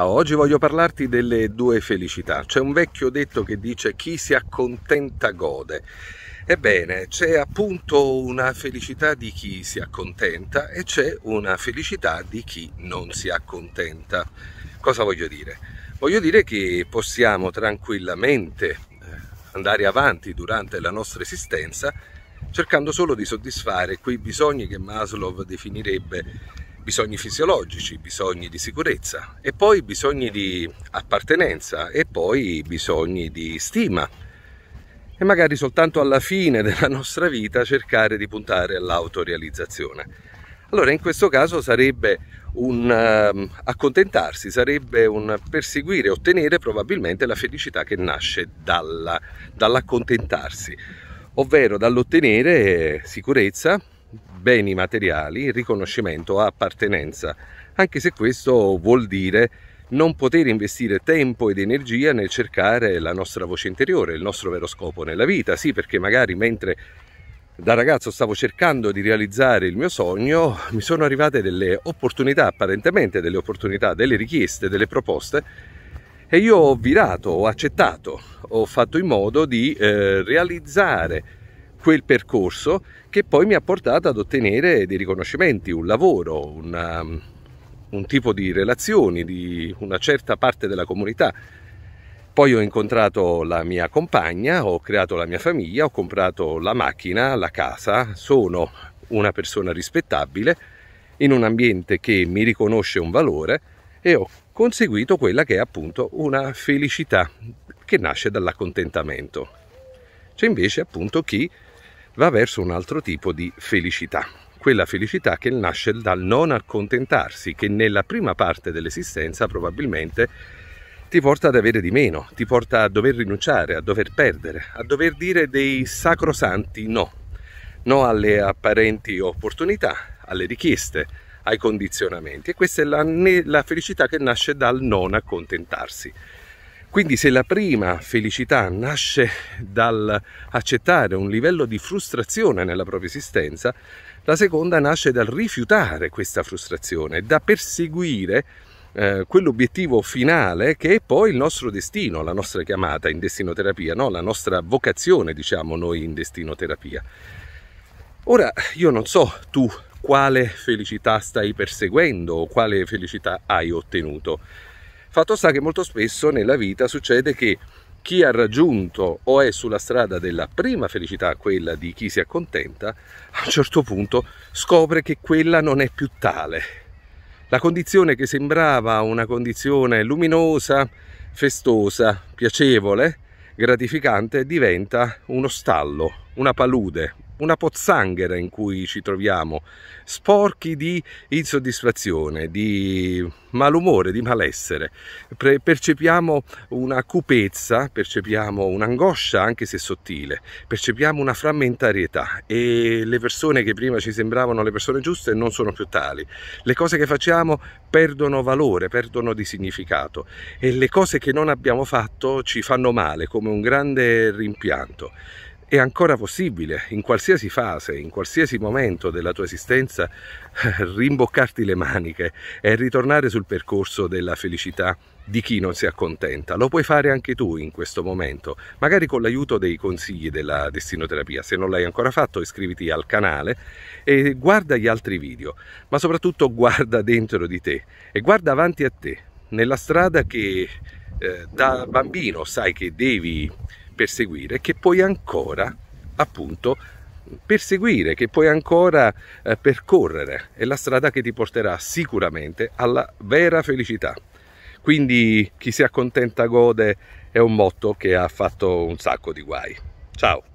Ah, oggi voglio parlarti delle due felicità. C'è un vecchio detto che dice chi si accontenta gode. Ebbene, c'è appunto una felicità di chi si accontenta e c'è una felicità di chi non si accontenta. Cosa voglio dire? Voglio dire che possiamo tranquillamente eh, andare avanti durante la nostra esistenza cercando solo di soddisfare quei bisogni che Maslow definirebbe bisogni fisiologici, bisogni di sicurezza e poi bisogni di appartenenza e poi bisogni di stima e magari soltanto alla fine della nostra vita cercare di puntare all'autorealizzazione. Allora in questo caso sarebbe un ehm, accontentarsi, sarebbe un perseguire, ottenere probabilmente la felicità che nasce dalla, dall'accontentarsi, ovvero dall'ottenere sicurezza, beni materiali riconoscimento appartenenza, anche se questo vuol dire non poter investire tempo ed energia nel cercare la nostra voce interiore, il nostro vero scopo nella vita, sì perché magari mentre da ragazzo stavo cercando di realizzare il mio sogno, mi sono arrivate delle opportunità, apparentemente delle opportunità, delle richieste, delle proposte e io ho virato, ho accettato, ho fatto in modo di eh, realizzare quel percorso che poi mi ha portato ad ottenere dei riconoscimenti, un lavoro, una, um, un tipo di relazioni, di una certa parte della comunità. Poi ho incontrato la mia compagna, ho creato la mia famiglia, ho comprato la macchina, la casa, sono una persona rispettabile in un ambiente che mi riconosce un valore e ho conseguito quella che è appunto una felicità che nasce dall'accontentamento. C'è invece appunto chi va verso un altro tipo di felicità, quella felicità che nasce dal non accontentarsi, che nella prima parte dell'esistenza probabilmente ti porta ad avere di meno, ti porta a dover rinunciare, a dover perdere, a dover dire dei sacrosanti no, no alle apparenti opportunità, alle richieste, ai condizionamenti e questa è la, la felicità che nasce dal non accontentarsi. Quindi se la prima felicità nasce dall'accettare un livello di frustrazione nella propria esistenza, la seconda nasce dal rifiutare questa frustrazione, da perseguire eh, quell'obiettivo finale che è poi il nostro destino, la nostra chiamata in destinoterapia, no? la nostra vocazione, diciamo noi in destinoterapia. Ora, io non so tu quale felicità stai perseguendo o quale felicità hai ottenuto Fatto sta che molto spesso nella vita succede che chi ha raggiunto o è sulla strada della prima felicità, quella di chi si accontenta, a un certo punto scopre che quella non è più tale. La condizione che sembrava una condizione luminosa, festosa, piacevole, gratificante, diventa uno stallo, una palude, una pozzanghera in cui ci troviamo, sporchi di insoddisfazione, di malumore, di malessere. percepiamo una cupezza, percepiamo un'angoscia anche se sottile, percepiamo una frammentarietà e le persone che prima ci sembravano le persone giuste non sono più tali. Le cose che facciamo perdono valore, perdono di significato e le cose che non abbiamo fatto ci fanno male come un grande rimpianto è ancora possibile in qualsiasi fase, in qualsiasi momento della tua esistenza, rimboccarti le maniche e ritornare sul percorso della felicità di chi non si accontenta. Lo puoi fare anche tu in questo momento, magari con l'aiuto dei consigli della destinoterapia. Se non l'hai ancora fatto, iscriviti al canale e guarda gli altri video, ma soprattutto guarda dentro di te e guarda avanti a te, nella strada che eh, da bambino sai che devi perseguire, che puoi ancora appunto perseguire, che puoi ancora eh, percorrere. È la strada che ti porterà sicuramente alla vera felicità. Quindi chi si accontenta gode è un motto che ha fatto un sacco di guai. Ciao!